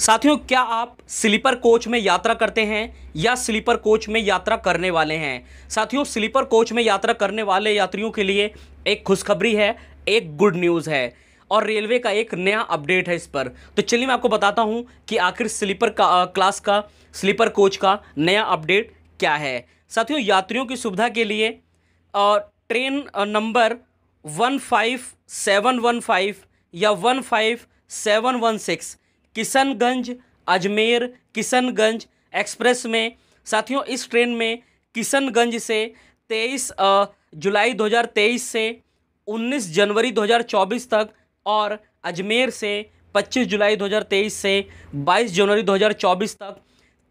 साथियों क्या आप स्लीपर कोच में यात्रा करते हैं या स्लीपर कोच में यात्रा करने वाले हैं साथियों स्लीपर कोच में यात्रा करने वाले यात्रियों के लिए एक खुशखबरी है एक गुड न्यूज़ है और रेलवे का एक नया अपडेट है इस पर तो चलिए मैं आपको बताता हूं कि आखिर स्लीपर का आ, क्लास का स्लीपर कोच का नया अपडेट क्या है साथियों यात्रियों की सुविधा के लिए आ, train number one five seven one five या one five seven one six Kishanganj Ajmer Kishanganj express में साथियों इस ट्रेन में किशनगंज से 23 जुलाई 2023 से 19 जनवरी 2024 तक और अजमेर से 25 जुलाई 2023 से 22 जनवरी 2024 तक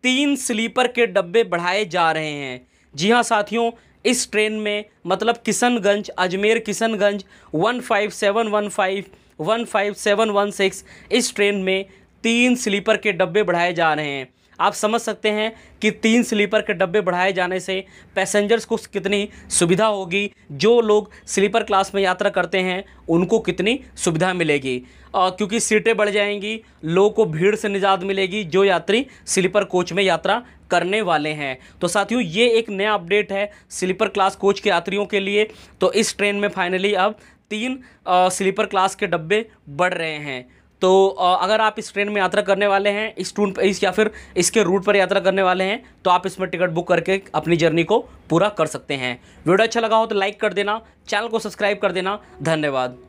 तीन स्लीपर के डब्बे बढ़ाए जा रहे हैं जी हाँ साथियों इस ट्रेन में मतलब Kishanganj Ajmer Kishanganj one five seven one five one five seven one six इस ट्रेन में तीन स्लीपर के डब्बे बढ़ाए जा रहे हैं आप समझ सकते हैं कि तीन स्लीपर के डब्बे बढ़ाए जाने से पैसेंजर्स को कितनी सुविधा होगी जो लोग स्लीपर क्लास में यात्रा करते हैं उनको कितनी सुविधा मिलेगी आ, क्योंकि सीटें बढ़ जाएंगी लोगों को भीड़ से निजात मिलेगी जो यात्री स्लीपर कोच में यात्रा करने वाले हैं तो साथियों ये एक नया अपडेट है स्लीपर क्लास कोच के यात्रियों के लिए तो इस ट्रेन में फाइनली अब तीन स्लीपर क्लास के डब्बे बढ़ रहे हैं तो अगर आप इस ट्रेन में यात्रा करने वाले हैं इस टून पर इस या फिर इसके रूट पर यात्रा करने वाले हैं तो आप इसमें टिकट बुक करके अपनी जर्नी को पूरा कर सकते हैं वीडियो अच्छा लगा हो तो लाइक कर देना चैनल को सब्सक्राइब कर देना धन्यवाद